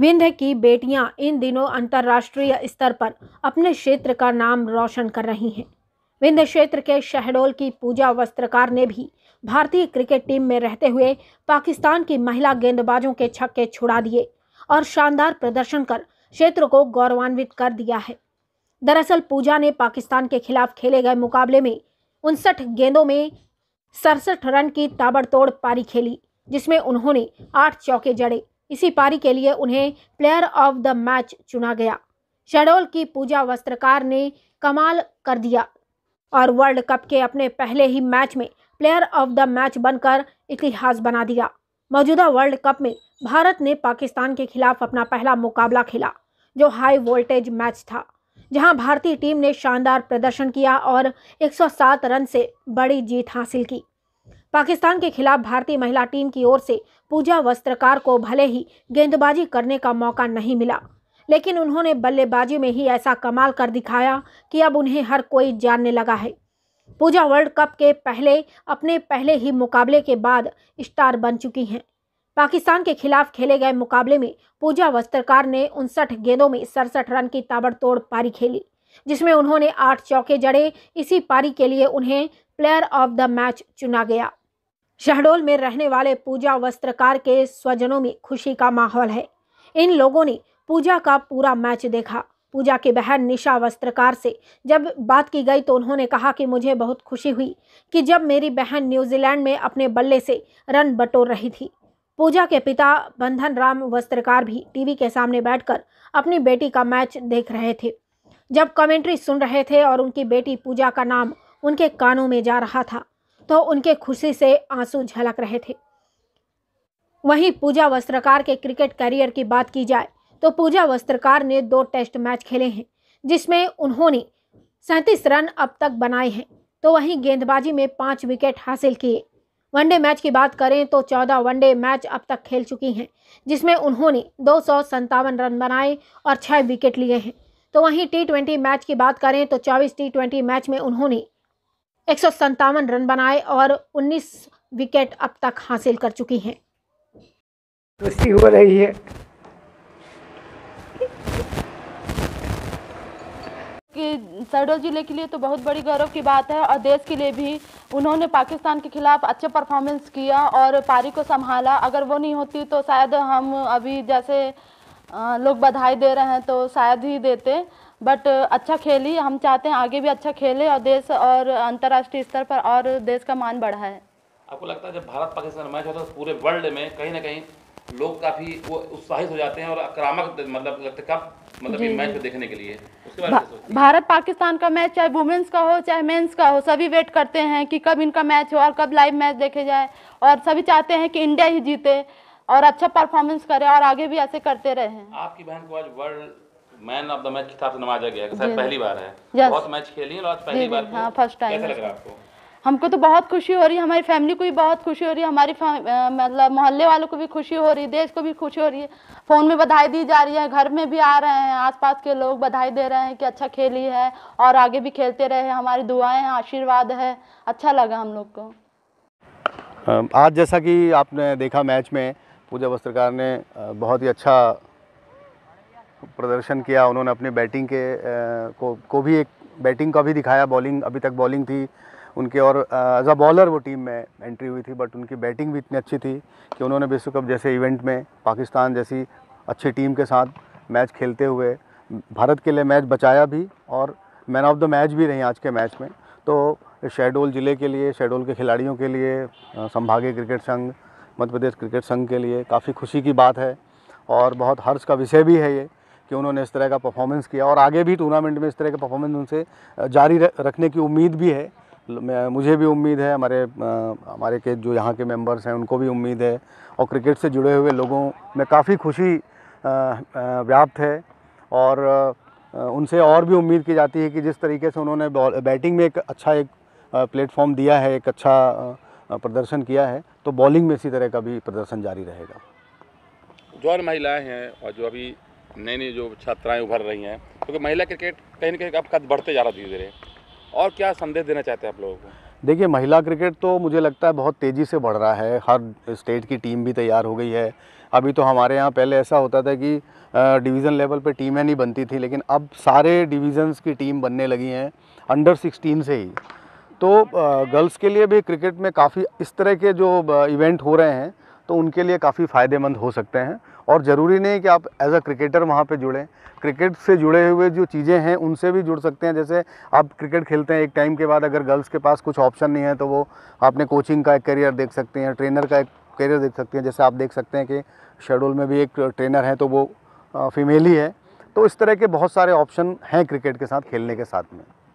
विंध्य की बेटियां इन दिनों अंतर्राष्ट्रीय स्तर पर अपने क्षेत्र का नाम रोशन कर रही हैं विंध्य क्षेत्र के शहडोल की पूजा वस्त्रकार ने भी भारतीय क्रिकेट टीम में रहते हुए पाकिस्तान की महिला गेंदबाजों के छक्के छुड़ा दिए और शानदार प्रदर्शन कर क्षेत्र को गौरवान्वित कर दिया है दरअसल पूजा ने पाकिस्तान के खिलाफ खेले गए मुकाबले में उनसठ गेंदों में सड़सठ रन की ताबड़तोड़ पारी खेली जिसमें उन्होंने आठ चौके जड़े इसी पारी के लिए उन्हें प्लेयर ऑफ द मैच चुना गया शेडोल की पूजा वस्त्रकार ने कमाल कर दिया और वर्ल्ड कप के अपने पहले ही मैच में प्लेयर ऑफ द मैच बनकर इतिहास बना दिया मौजूदा वर्ल्ड कप में भारत ने पाकिस्तान के खिलाफ अपना पहला मुकाबला खेला जो हाई वोल्टेज मैच था जहां भारतीय टीम ने शानदार प्रदर्शन किया और 107 रन से बड़ी जीत हासिल की पाकिस्तान के खिलाफ भारतीय महिला टीम की ओर से पूजा वस्त्रकार को भले ही गेंदबाजी करने का मौका नहीं मिला लेकिन उन्होंने बल्लेबाजी में ही ऐसा कमाल कर दिखाया कि अब उन्हें हर कोई जानने लगा है पूजा वर्ल्ड कप के पहले अपने पहले ही मुकाबले के बाद स्टार बन चुकी हैं पाकिस्तान के खिलाफ खेले गए मुकाबले में पूजा वस्त्रकार ने उनसठ गेंदों में सड़सठ रन की ताबड़तोड़ पारी खेली जिसमें उन्होंने आठ चौके जड़े इसी पारी के लिए उन्हें प्लेयर ऑफ द मैच चुना गया शहडोल में रहने वाले पूजा वस्त्रकार के स्वजनों में खुशी का माहौल है इन लोगों ने पूजा का पूरा मैच देखा पूजा की बहन निशा वस्त्रकार से जब बात की गई तो उन्होंने कहा कि मुझे बहुत खुशी हुई कि जब मेरी बहन न्यूजीलैंड में अपने बल्ले से रन बटोर रही थी पूजा के पिता बंधन राम वस्त्रकार भी टीवी के सामने बैठकर अपनी बेटी का मैच देख रहे थे जब कमेंट्री सुन रहे थे और उनकी बेटी पूजा का नाम उनके कानों में जा रहा था तो उनके खुशी से आंसू झलक रहे थे वहीं पूजा वस्त्रकार के क्रिकेट करियर की बात की जाए तो पूजा वस्त्रकार ने दो टेस्ट मैच खेले हैं जिसमें उन्होंने सैंतीस रन अब तक बनाए हैं तो वहीं गेंदबाजी में पाँच विकेट हासिल किए वनडे मैच की बात करें तो चौदह वनडे मैच अब तक खेल चुकी हैं जिसमें उन्होंने दो रन बनाए और छः विकेट लिए हैं तो वहीं टी ट्वेंटी मैच की बात करें तो चौबीस टी ट्वेंटी मैच में उन्होंने एक रन बनाए और 19 विकेट अब तक हासिल कर चुकी हैं खुशी हो रही है कि शहडोल जिले के लिए तो बहुत बड़ी गौरव की बात है और देश के लिए भी उन्होंने पाकिस्तान के खिलाफ अच्छे परफॉर्मेंस किया और पारी को संभाला अगर वो नहीं होती तो शायद हम अभी जैसे लोग बधाई दे रहे हैं तो शायद ही देते बट uh, अच्छा खेली हम चाहते हैं आगे भी अच्छा खेले और देश और अंतर्राष्ट्रीय स्तर पर और देश का मान बढ़ा है आपको लगता है जब भारत पाकिस्तान मैच होता है तो पूरे वर्ल्ड में कहीं ना कहीं लोग काफी वो उत्साहित हो जाते हैं और आक्रामक मतलब लगते कब मतलब ये मैच देखने के लिए उसके बारे भा, भारत पाकिस्तान का मैच चाहे वुमेन्स का हो चाहे मेंस का हो सभी वेट करते हैं कि कब इनका मैच हो और कब लाइव मैच देखे जाए और सभी चाहते हैं कि इंडिया ही जीते और अच्छा परफॉर्मेंस करे और आगे भी ऐसे करते रहे आपकी बहन को आज world man of the match के साथ नवाजा गया सर पहली बार है बहुत मैच खेली हाँ, है और पहली बार हां फर्स्ट टाइम कैसा लग रहा है आपको हमको तो बहुत खुशी हो रही है हमारी फैमिली को भी बहुत खुशी हो रही है हमारी मतलब मोहल्ले वालों को भी खुशी हो रही है देश को भी खुशी हो रही है फ़ोन में बधाई दी जा रही है घर में भी आ रहे हैं आसपास के लोग बधाई दे रहे हैं कि अच्छा खेली है और आगे भी खेलते रहे हमारी दुआएं हैं आशीर्वाद है अच्छा लगा हम लोग को आज जैसा कि आपने देखा मैच में पूजा वस्त्रकार ने बहुत ही अच्छा प्रदर्शन किया उन्होंने अपने बैटिंग के को को भी एक बैटिंग का भी दिखाया बॉलिंग अभी तक बॉलिंग थी उनके और एज अ बॉलर वो टीम में एंट्री हुई थी बट उनकी बैटिंग भी इतनी अच्छी थी कि उन्होंने विश्व कप जैसे इवेंट में पाकिस्तान जैसी अच्छी टीम के साथ मैच खेलते हुए भारत के लिए मैच बचाया भी और मैन ऑफ द मैच भी रही आज के मैच में तो शहडोल ज़िले के लिए शहडोल के खिलाड़ियों के लिए संभागीय क्रिकेट संघ मध्य प्रदेश क्रिकेट संघ के लिए काफ़ी खुशी की बात है और बहुत हर्ष का विषय भी है ये कि उन्होंने इस तरह का परफॉर्मेंस किया और आगे भी टूर्नामेंट में इस तरह का परफॉर्मेंस उनसे जारी रखने की उम्मीद भी है मुझे भी उम्मीद है हमारे हमारे के जो यहाँ के मेंबर्स हैं उनको भी उम्मीद है और क्रिकेट से जुड़े हुए लोगों में काफ़ी खुशी व्याप्त है और उनसे और भी उम्मीद की जाती है कि जिस तरीके से उन्होंने बैटिंग में एक अच्छा एक प्लेटफॉर्म दिया है एक अच्छा प्रदर्शन किया है तो बॉलिंग में इसी तरह का भी प्रदर्शन जारी रहेगा जो महिलाएँ हैं और जो अभी नई नई जो छात्राएं उभर रही हैं क्योंकि महिला क्रिकेट कहीं ना कहीं अब कद बढ़ते जा रहा धीरे धीरे और क्या संदेश देना चाहते हैं आप लोगों को देखिए महिला क्रिकेट तो मुझे लगता है बहुत तेज़ी से बढ़ रहा है हर स्टेट की टीम भी तैयार हो गई है अभी तो हमारे यहाँ पहले ऐसा होता था कि डिवीज़न लेवल पर टीमें नहीं बनती थी लेकिन अब सारे डिवीज़न्स की टीम बनने लगी हैं अंडर सिक्सटीन से ही तो गर्ल्स के लिए भी क्रिकेट में काफ़ी इस तरह के जो इवेंट हो रहे हैं तो उनके लिए काफ़ी फ़ायदेमंद हो सकते हैं और ज़रूरी नहीं कि आप एज अ क्रिकेटर वहाँ पे जुड़ें क्रिकेट से जुड़े हुए जो चीज़ें हैं उनसे भी जुड़ सकते हैं जैसे आप क्रिकेट खेलते हैं एक टाइम के बाद अगर गर्ल्स के पास कुछ ऑप्शन नहीं है तो वो आपने कोचिंग का एक करियर देख सकते हैं ट्रेनर का एक करियर देख सकते हैं जैसे आप देख सकते हैं कि शेड्यूल में भी एक ट्रेनर है तो वो फीमेल ही है तो इस तरह के बहुत सारे ऑप्शन हैं क्रिकेट के साथ खेलने के साथ में